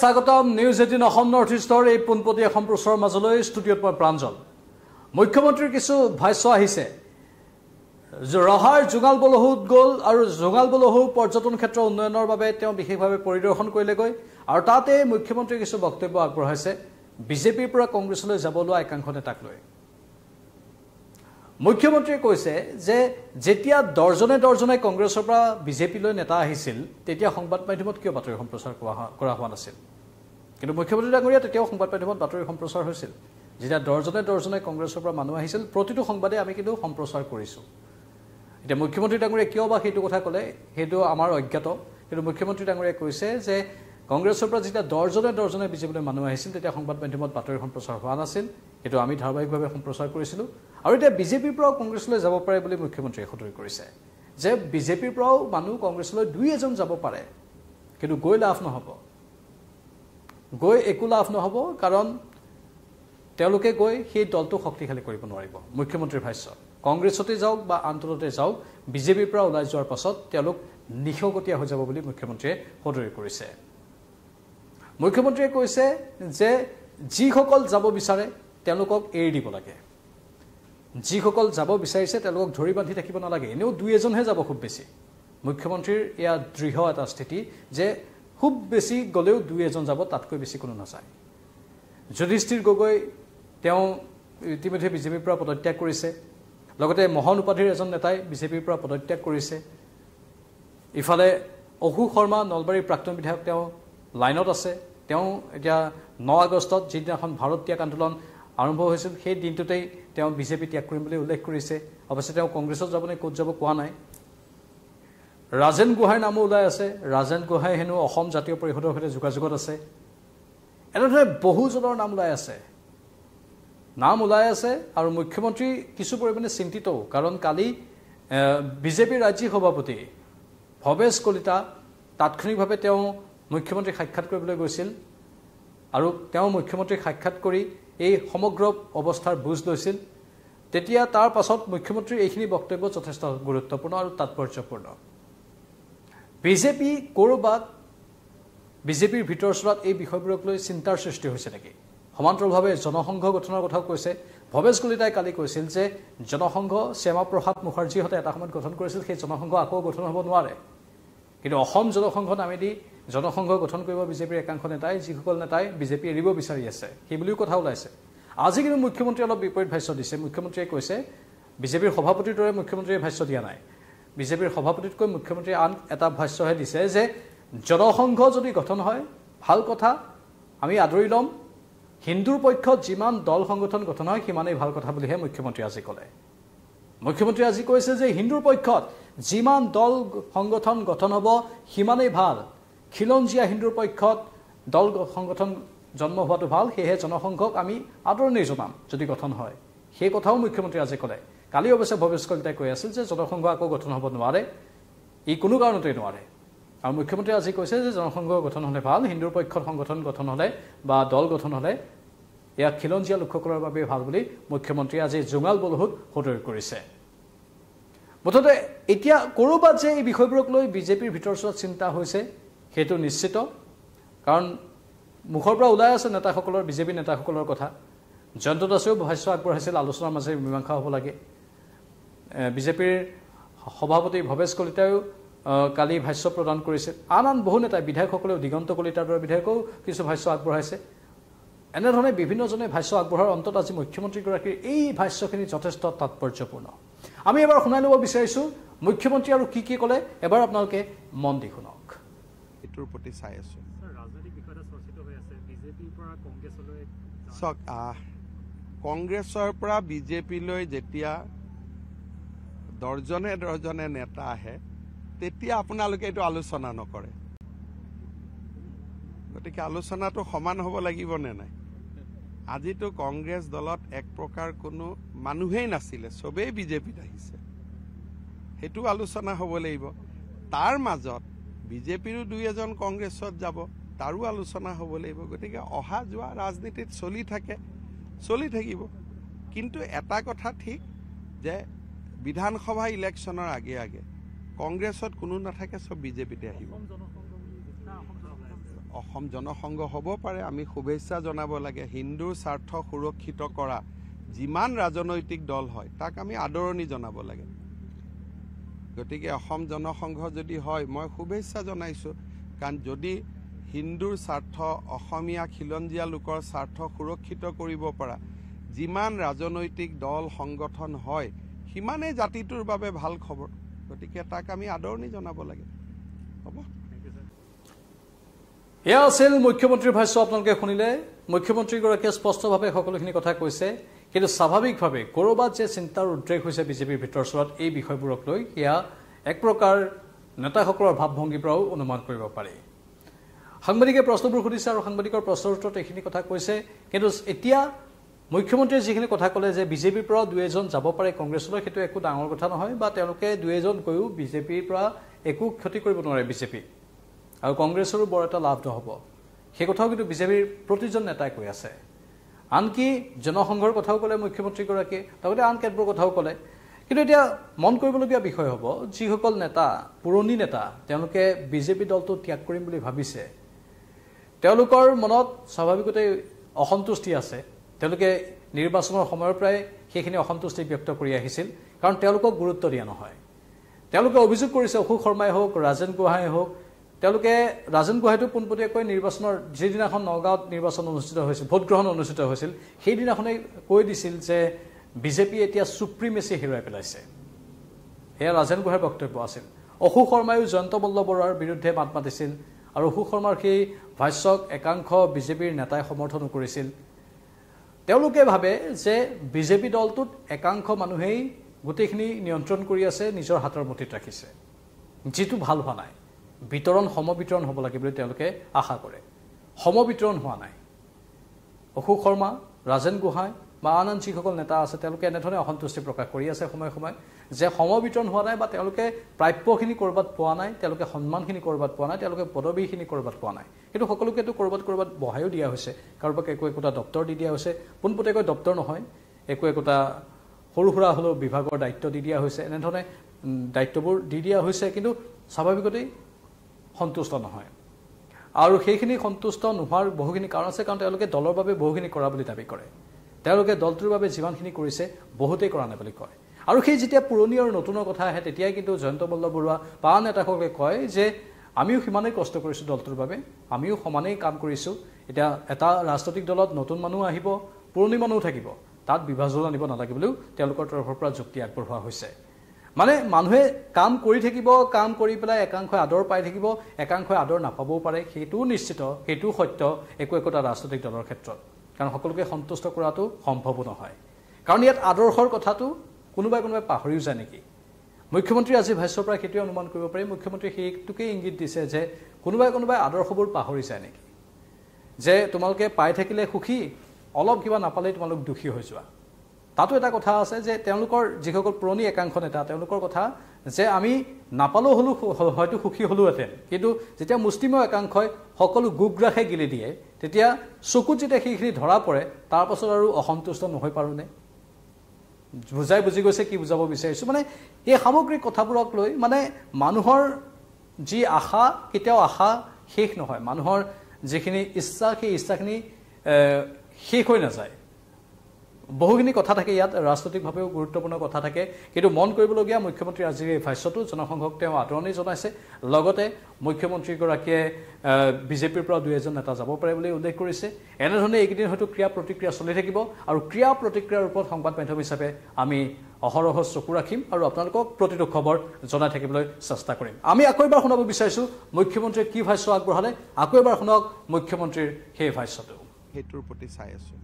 স্বাগতম news eighteen Assam north ইষ্টৰ এই পোনপটীয়া সম্প্ৰচাৰৰ মাজলৈ ষ্টুডিঅ'ত মই প্ৰাঞ্জল মুখ্যমন্ত্ৰীৰ কিছু ভাষ্য আহিছে ৰহাৰ যোগাল বলহুত গ'ল আৰু যোগাল বলহু পৰ্যটন ক্ষেত্ৰ উন্নয়নৰ বাবে তেওঁ বিশেষভাৱে পৰিদৰ্শন কৰিলেগৈ আৰু তাতে মুখ্যমন্ত্ৰীয়ে কিছু বক্তব্য আগবঢ়াইছে বিজেপিৰ পৰা কংগ্ৰেছলৈ যাব লোৱা একাংশ নেতাক লৈ মুখ্যমন্ত্ৰীয়ে কৈছে যে যেতিয়া দৰ্জনে দৰ্জনে কংগ্ৰেছৰ পৰা বিজেপিলৈ নেতা আহিছিল তেতিয়া সংবাদ মাধ্যমত কিয় বাতৰি সম্প্ৰচাৰ কৰা হোৱা নাছিল কিন্তু মুখ্যমন্ত্ৰী ডাঙৰীয়া তেতিয়াও সংবাদ মাধ্যমত বাতৰি সম্প্ৰচাৰ হৈছিল যেতিয়া দৰ্জনে দৰ্জনে কংগ্ৰেছৰ পৰা মানুহ আহিছিল প্ৰতিটো সংবাদে আমি কিন্তু সম্প্ৰচাৰ কৰিছোঁ এতিয়া মুখ্যমন্ত্ৰী ডাঙৰীয়া কিয় বা সেইটো কথা ক'লে সেইটো আমাৰ অজ্ঞাত কিন্তু মুখ্যমন্ত্ৰী ডাঙৰীয়াই কৈছে যে কংগ্ৰেছৰ পৰা যেতিয়া দৰ্জনে দৰ্জনে বিজেপিলৈ মানুহ আহিছিল তেতিয়া সংবাদ মাধ্যমত বাতৰি সম্প্ৰচাৰ হোৱা নাছিল সেইটো আমি ধাৰাবাহিকভাৱে সম্প্ৰচাৰ কৰিছিলোঁ আৰু এতিয়া বিজেপিৰ পৰাও কংগ্ৰেছলৈ যাব পাৰে বুলি মুখ্যমন্ত্ৰীয়ে সদৰি কৰিছে যে বিজেপিৰ পৰাও মানুহ কংগ্ৰেছলৈ দুই এজন যাব পাৰে কিন্তু গৈ লাভ নহ'ব গৈ একো লাভ নহ'ব কাৰণ তেওঁলোকে গৈ সেই দলটো শক্তিশালী কৰিব নোৱাৰিব মুখ্যমন্ত্ৰীৰ ভাষ্য কংগ্ৰেছতে যাওক বা আন দলতে যাওক বিজেপিৰ পৰা ওলাই যোৱাৰ পাছত তেওঁলোক নিশকতীয়া হৈ যাব বুলি মুখ্যমন্ত্ৰীয়ে সদৰি কৰিছে মুখ্যমন্ত্ৰীয়ে কৈছে যে যিসকল যাব বিচাৰে তেওঁলোকক এৰি দিব লাগে যিসকল যাব বিচাৰিছে তেওঁলোকক ধৰি বান্ধি থাকিব নালাগে এনেও দুই এজনহে যাব খুব বেছি মুখ্যমন্ত্ৰীৰ এয়া দৃঢ় এটা স্থিতি যে খুব বেছি গ'লেও দুই এজন যাব তাতকৈ বেছি কোনো নাযায় যুধিষ্ঠিৰ গগৈ তেওঁ ইতিমধ্যে বিজেপিৰ পৰা পদত্যাগ কৰিছে লগতে মহন উপাধিৰ এজন নেতাই বিজেপিৰ পৰা পদত্যাগ কৰিছে ইফালে অশু শৰ্মা নলবাৰীৰ প্ৰাক্তন বিধায়ক তেওঁ লাইনত আছে তেওঁ এতিয়া ন আগষ্টত যিদিনাখন ভাৰত ত্যাগ আন্দোলন আৰম্ভ হৈছিল সেই দিনটোতেই তেওঁ বিজেপি ত্যাগ কৰিম বুলি উল্লেখ কৰিছে অৱশ্যে তেওঁ কংগ্ৰেছত যাবনে ক'ত যাব কোৱা নাই ৰাজেন গোহাঁইৰ নামো ওলাই আছে ৰাজেন গোহাঁই হেনো অসম জাতীয় পৰিষদৰ সৈতে যোগাযোগত আছে এনেদৰে বহুজনৰ নাম ওলাই আছে নাম ওলাই আছে আৰু মুখ্যমন্ত্ৰী কিছু পৰিমাণে চিন্তিতও কাৰণ কালি বিজেপিৰ ৰাজ্যিক সভাপতি ভৱেশ কলিতা তাৎক্ষণিকভাৱে তেওঁ মুখ্যমন্ত্ৰীক সাক্ষাৎ কৰিবলৈ গৈছিল আৰু তেওঁ মুখ্যমন্ত্ৰীক সাক্ষাৎ কৰি এই সমগ্ৰ অৱস্থাৰ বুজ লৈছিল তেতিয়া তাৰ পাছত মুখ্যমন্ত্ৰীৰ এইখিনি বক্তব্য যথেষ্ট গুৰুত্বপূৰ্ণ আৰু তাৎপৰ্যপূৰ্ণ বিজেপি ক'ৰবাত বিজেপিৰ ভিতৰচোৱাত এই বিষয়বোৰক লৈ চিন্তাৰ সৃষ্টি হৈছে নেকি সমান্তৰালভাৱে জনসংঘ গঠনৰ কথাও কৈছে ভৱেশ কলিতাই কালি কৈছিল যে জনসংঘ শ্যামা প্ৰসাদ মুখাৰ্জীহঁতে এটা সময়ত গঠন কৰিছিল সেই জনসংঘ আকৌ গঠন হ'ব নোৱাৰে কিন্তু অসম জনসংঘ নামেদি জনসংঘ গঠন কৰিব বিজেপিৰ একাংশ নেতাই যিসকল নেতাই বিজেপি এৰিব বিচাৰি আছে সেই বুলিও কথা ওলাইছে আজি কিন্তু মুখ্যমন্ত্ৰীয়ে অলপ বিপৰীত ভাষ্য দিছে মুখ্যমন্ত্ৰীয়ে কৈছে বিজেপিৰ সভাপতিৰ দৰে মুখ্যমন্ত্ৰীয়ে ভাষ্য দিয়া নাই বিজেপিৰ সভাপতিতকৈ মুখ্যমন্ত্ৰীয়ে আন এটা ভাষ্যহে দিছে যে জনসংঘ যদি গঠন হয় ভাল কথা আমি আদৰি ল'ম হিন্দুৰ পক্ষত যিমান দল সংগঠন গঠন হয় সিমানেই ভাল কথা বুলিহে মুখ্যমন্ত্ৰীয়ে আজি ক'লে মুখ্যমন্ত্ৰীয়ে আজি কৈছে যে হিন্দুৰ পক্ষত যিমান দল সংগঠন গঠন হ'ব সিমানেই ভাল খিলঞ্জীয়া হিন্দুৰ পক্ষত দল সংগঠন জন্ম হোৱাটো ভাল সেয়েহে জনসংঘক আমি আদৰণি জনাম যদি গঠন হয় সেই কথাও মুখ্যমন্ত্ৰীয়ে আজি ক'লে কালি অৱশ্যে ভৱেশ কলিতাই কৈ আছিল যে জনসংঘ আকৌ গঠন হ'ব নোৱাৰে ই কোনো কাৰণতে নোৱাৰে আৰু মুখ্যমন্ত্ৰীয়ে আজি কৈছে যে জনসংঘ গঠন হ'লে ভাল হিন্দুৰ পক্ষত সংগঠন গঠন হ'লে বা দল গঠন হ'লে এয়া খিলঞ্জীয়া লোকসকলৰ বাবে ভাল বুলি মুখ্যমন্ত্ৰীয়ে আজি জোঙাল বলহুত সদৰি কৰিছে মুঠতে এতিয়া ক'ৰবাত যে এই বিষয়বোৰক লৈ বিজেপিৰ ভিতৰচোৱাত চিন্তা হৈছে সেইটো নিশ্চিত কাৰণ মুখৰ পৰা ওলাই আছে নেতাসকলৰ বিজেপি নেতাসকলৰ কথা জয়ন্ত দাসেও ভাষ্য আগবঢ়াইছিল আলোচনাৰ মাজেৰে মীমাংসা হ'ব লাগে বিজেপিৰ সভাপতি ভৱেশ কলিতায়ো কালি ভাষ্য প্ৰদান কৰিছিল আন আন বহু নেতাই বিধায়কসকলেও দিগন্ত কলিতাৰ দৰে বিধায়কেও কিছু ভাষ্য আগবঢ়াইছে এনেধৰণে বিভিন্নজনে ভাষ্য আগবঢ়াৰ অন্তত আজি মুখ্যমন্ত্ৰীগৰাকীৰ এই ভাষ্যখিনি যথেষ্ট তাৎপৰ্যপূৰ্ণ আমি এবাৰ শুনাই ল'ব বিচাৰিছোঁ মুখ্যমন্ত্ৰী আৰু কি কি ক'লে এবাৰ আপোনালোকে মন দি শুনক দিশটোৰ প্ৰতি চাই আছো কংগ্ৰেছৰ পৰা বিজেপিলৈ যেতিয়া দৰ্জনে দৰ্জনে নেতা আহে তেতিয়া আপোনালোকে এইটো আলোচনা নকৰে গতিকে আলোচনাটো সমান হ'ব লাগিবনে নাই আজিতো কংগ্ৰেছ দলত এক প্ৰকাৰ কোনো মানুহেই নাছিলে চবেই বিজেপিত আহিছে সেইটো আলোচনা হ'ব লাগিব তাৰ মাজত বিজেপিৰো দুই এজন কংগ্ৰেছত যাব তাৰো আলোচনা হ'ব লাগিব গতিকে অহা যোৱা ৰাজনীতিত চলি থাকে চলি থাকিব কিন্তু এটা কথা ঠিক যে বিধানসভা ইলেকশ্যনৰ আগে আগে কংগ্ৰেছত কোনো নাথাকে চব বিজেপিতে আহিব অসম জনসংঘ হ'ব পাৰে আমি শুভেচ্ছা জনাব লাগে হিন্দুৰ স্বাৰ্থ সুৰক্ষিত কৰা যিমান ৰাজনৈতিক দল হয় তাক আমি আদৰণি জনাব লাগে গতিকে অসম জনসংঘ যদি হয় মই শুভেচ্ছা জনাইছোঁ কাৰণ যদি হিন্দুৰ স্বাৰ্থ অসমীয়া খিলঞ্জীয়া লোকৰ স্বাৰ্থ সুৰক্ষিত কৰিব পৰা যিমান ৰাজনৈতিক দল সংগঠন হয় সিমানেই জাতিটোৰ বাবে ভাল খবৰ গতিকে তাক আমি আদৰণি জনাব লাগে হ'ব এয়া আছিল মুখ্যমন্ত্ৰীৰ ভাষ্য আপোনালোকে শুনিলে মুখ্যমন্ত্ৰীগৰাকীয়ে স্পষ্টভাৱে সকলোখিনি কথা কৈছে কিন্তু স্বাভাৱিকভাৱে ক'ৰবাত যে চিন্তাৰ উদ্ৰেক হৈছে বিজেপিৰ ভিতৰচোৱাত এই বিষয়বোৰক লৈ সেয়া এক প্ৰকাৰ নেতাসকলৰ ভাৱ ভংগীৰ পৰাও অনুমান কৰিব পাৰি সাংবাদিকে প্ৰশ্নবোৰ সুধিছে আৰু সাংবাদিকৰ প্ৰশ্নৰ উত্তৰত এইখিনি কথা কৈছে কিন্তু এতিয়া মুখ্যমন্ত্ৰীয়ে যিখিনি কথা ক'লে যে বিজেপিৰ পৰাও দুই এজন যাব পাৰে কংগ্ৰেছলৈ সেইটো একো ডাঙৰ কথা নহয় বা তেওঁলোকে দুই এজন গৈও বিজেপিৰ পৰা একো ক্ষতি কৰিব নোৱাৰে বিজেপি আৰু কংগ্ৰেছৰো বৰ এটা লাভ নহ'ব সেই কথাও কিন্তু বিজেপিৰ প্ৰতিজন নেতাই কৈ আছে আনকি জনসংঘৰ কথাও ক'লে মুখ্যমন্ত্ৰীগৰাকীয়ে লগতে আন কেতবোৰ কথাও ক'লে কিন্তু এতিয়া মন কৰিবলগীয়া বিষয় হ'ব যিসকল নেতা পুৰণি নেতা তেওঁলোকে বিজেপি দলটো ত্যাগ কৰিম বুলি ভাবিছে তেওঁলোকৰ মনত স্বাভাৱিকতে অসন্তুষ্টি আছে তেওঁলোকে নিৰ্বাচনৰ সময়ৰ পৰাই সেইখিনি অসন্তুষ্টি ব্যক্ত কৰি আহিছিল কাৰণ তেওঁলোকক গুৰুত্ব দিয়া নহয় তেওঁলোকে অভিযোগ কৰিছে অশোক শৰ্মাই হওক ৰাজেন গোহাঁই হওক তেওঁলোকে ৰাজেন গোহাঁইটো পোনপটীয়াকৈ নিৰ্বাচনৰ যিদিনাখন নগাঁৱত নিৰ্বাচন অনুষ্ঠিত হৈছিল ভোটগ্ৰহণ অনুষ্ঠিত হৈছিল সেইদিনাখনেই কৈ দিছিল যে বিজেপিয়ে এতিয়া চুপ্ৰিমেচি হেৰুৱাই পেলাইছে সেয়া ৰাজেন গোহাঁইৰ বক্তব্য আছিল অশোক শৰ্মায়ো জয়ন্ত বল্ল বৰুৱাৰ বিৰুদ্ধে মাত মাতিছিল আৰু অশোক শৰ্মাৰ সেই ভাষ্যক একাংশ বিজেপিৰ নেতাই সমৰ্থনো কৰিছিল তেওঁলোকে ভাবে যে বিজেপি দলটোত একাংশ মানুহেই গোটেইখিনি নিয়ন্ত্ৰণ কৰি আছে নিজৰ হাতৰ মুঠিত ৰাখিছে যিটো ভাল হোৱা নাই বিতৰণ সমবিতৰণ হ'ব লাগে বুলি তেওঁলোকে আশা কৰে সমবিতৰণ হোৱা নাই অশোক শৰ্মা ৰাজেন গোহাঁই বা আন আন যিসকল নেতা আছে তেওঁলোকে এনেধৰণে অসন্তুষ্টি প্ৰকাশ কৰি আছে সময়ে সময়ে যে সমবিতৰণ হোৱা নাই বা তেওঁলোকে প্ৰাপ্যখিনি ক'ৰবাত পোৱা নাই তেওঁলোকে সন্মানখিনি ক'ৰবাত পোৱা নাই তেওঁলোকে পদবীখিনি ক'ৰবাত পোৱা নাই কিন্তু সকলোকেতো ক'ৰবাত ক'ৰবাত বহায়ো দিয়া হৈছে কাৰোবাক একো একোটা দপ্তৰ দি দিয়া হৈছে পোনপটীয়াকৈ দপ্তৰ নহয় একো একোটা সৰু সুৰা হ'লেও বিভাগৰ দায়িত্ব দি দিয়া হৈছে এনেধৰণে দায়িত্ববোৰ দি দিয়া হৈছে কিন্তু স্বাভাৱিকতেই সন্তুষ্ট নহয় আৰু সেইখিনি সন্তুষ্ট নোহোৱাৰ বহুখিনি কাৰণ আছে কাৰণ তেওঁলোকে দলৰ বাবে বহুখিনি কৰা বুলি দাবী কৰে তেওঁলোকে দলটোৰ বাবে যিমানখিনি কৰিছে বহুতেই কৰা নাই বুলি কয় আৰু সেই যেতিয়া পুৰণি আৰু নতুনৰ কথা আহে তেতিয়াই কিন্তু জয়ন্ত মল্ল বৰুৱা বা আন এটাসকলে কয় যে আমিও সিমানেই কষ্ট কৰিছোঁ দলটোৰ বাবে আমিও সমানেই কাম কৰিছোঁ এতিয়া এটা ৰাজনৈতিক দলত নতুন মানুহ আহিব পুৰণি মানুহো থাকিব তাত বিভাজন আনিব নালাগে বুলিও তেওঁলোকৰ তৰফৰ পৰা যুক্তি আগবঢ়োৱা হৈছে মানে মানুহে কাম কৰি থাকিব কাম কৰি পেলাই একাংশই আদৰ পাই থাকিব একাংশই আদৰ নাপাবও পাৰে সেইটোও নিশ্চিত সেইটোও সত্য একো একোটা ৰাজনৈতিক দলৰ ক্ষেত্ৰত কাৰণ সকলোকে সন্তুষ্ট কৰাটো সম্ভৱো নহয় কাৰণ ইয়াত আদৰ্শৰ কথাটো কোনোবাই কোনোবাই পাহৰিও যায় নেকি মুখ্যমন্ত্ৰীয়ে আজি ভাষ্যৰ পৰা সেইটোৱে অনুমান কৰিব পাৰি মুখ্যমন্ত্ৰীয়ে সেইটোকেই ইংগিত দিছে যে কোনোবাই কোনোবাই আদৰ্শবোৰ পাহৰি যায় নেকি যে তোমালোকে পাই থাকিলে সুখী অলপ কিবা নাপালেই তোমালোক দুখী হৈ যোৱা তাতো এটা কথা আছে যে তেওঁলোকৰ যিসকল পুৰণি একাংশ নেতা তেওঁলোকৰ কথা যে আমি নাপালেও হ'লেও হয়তো সুখী হ'লোহেঁতেন কিন্তু যেতিয়া মুছলিমৰ একাংশই সকলো গোগ্ৰাসে গিলি দিয়ে তেতিয়া চকুত যেতিয়া সেইখিনি ধৰা পৰে তাৰপাছত আৰু অসন্তুষ্ট নহৈ পাৰোঁনে বুজাই বুজি গৈছে কি বুজাব বিচাৰিছোঁ মানে এই সামগ্ৰিক কথাবোৰক লৈ মানে মানুহৰ যি আশা কেতিয়াও আশা শেষ নহয় মানুহৰ যিখিনি ইচ্ছা সেই ইচ্ছাখিনি শেষ হৈ নাযায় বহুখিনি কথা থাকে ইয়াত ৰাজনৈতিকভাৱেও গুৰুত্বপূৰ্ণ কথা থাকে কিন্তু মন কৰিবলগীয়া মুখ্যমন্ত্ৰীৰ আজিৰ এই ভাষ্যটো জনসংঘক তেওঁ আদৰণি জনাইছে লগতে মুখ্যমন্ত্ৰীগৰাকীয়ে বিজেপিৰ পৰা দুই এজন নেতা যাব পাৰে বুলি উল্লেখ কৰিছে এনেধৰণে এইকেইদিন হয়তো ক্ৰীড়া প্ৰতিক্ৰিয়া চলি থাকিব আৰু ক্ৰীড়া প্ৰতিক্ৰিয়াৰ ওপৰত সংবাদ মাধ্যম হিচাপে আমি অহৰহ চকু ৰাখিম আৰু আপোনালোকক প্ৰতিটো খবৰ জনাই থাকিবলৈ চেষ্টা কৰিম আমি আকৌ এবাৰ শুনাব বিচাৰিছোঁ মুখ্যমন্ত্ৰীয়ে কি ভাষ্য আগবঢ়ালে আকৌ এবাৰ শুনক মুখ্যমন্ত্ৰীৰ সেই ভাষ্যটো সেইটোৰ প্ৰতি চাই আছোঁ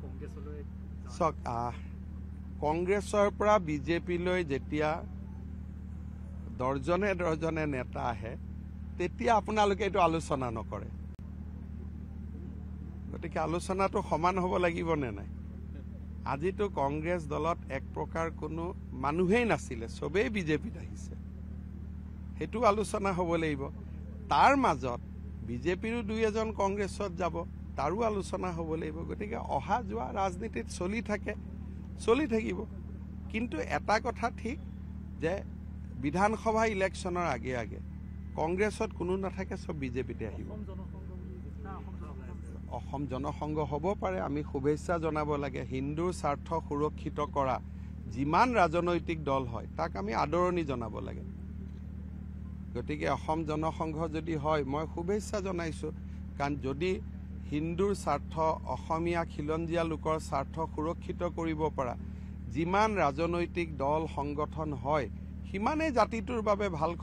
কংগ্ৰেছৰ পৰা বিজেপিলৈ যেতিয়া দৰ্জনে দৰ্জনে নেতা আহে তেতিয়া আপোনালোকে এইটো আলোচনা নকৰে গতিকে আলোচনাটো সমান হ'ব লাগিবনে নাই আজিতো কংগ্ৰেছ দলত এক প্ৰকাৰ কোনো মানুহেই নাছিলে চবেই বিজেপিত আহিছে সেইটো আলোচনা হ'ব লাগিব তাৰ মাজত বিজেপিৰো দুই এজন কংগ্ৰেছত যাব তাৰো আলোচনা হ'ব লাগিব গতিকে অহা যোৱা ৰাজনীতিত চলি থাকে চলি থাকিব কিন্তু এটা কথা ঠিক যে বিধানসভা ইলেকশ্যনৰ আগে আগে কংগ্ৰেছত কোনো নাথাকে চব বিজেপিতে আহিব অসম জনসংঘ হ'ব পাৰে আমি শুভেচ্ছা জনাব লাগে হিন্দুৰ স্বাৰ্থ সুৰক্ষিত কৰা যিমান ৰাজনৈতিক দল হয় তাক আমি আদৰণি জনাব লাগে গতিকে অসম জনসংঘ যদি হয় মই শুভেচ্ছা জনাইছোঁ কাৰণ যদি হিন্দুৰ স্বাৰ্থ অসমীয়া খিলঞ্জীয়া লোকৰ স্বাৰ্থ সুৰক্ষিত কৰিব পৰা যিমান ৰাজনৈতিক দল সংগঠন হয় সিমানেই জাতিটোৰ বাবে ভাল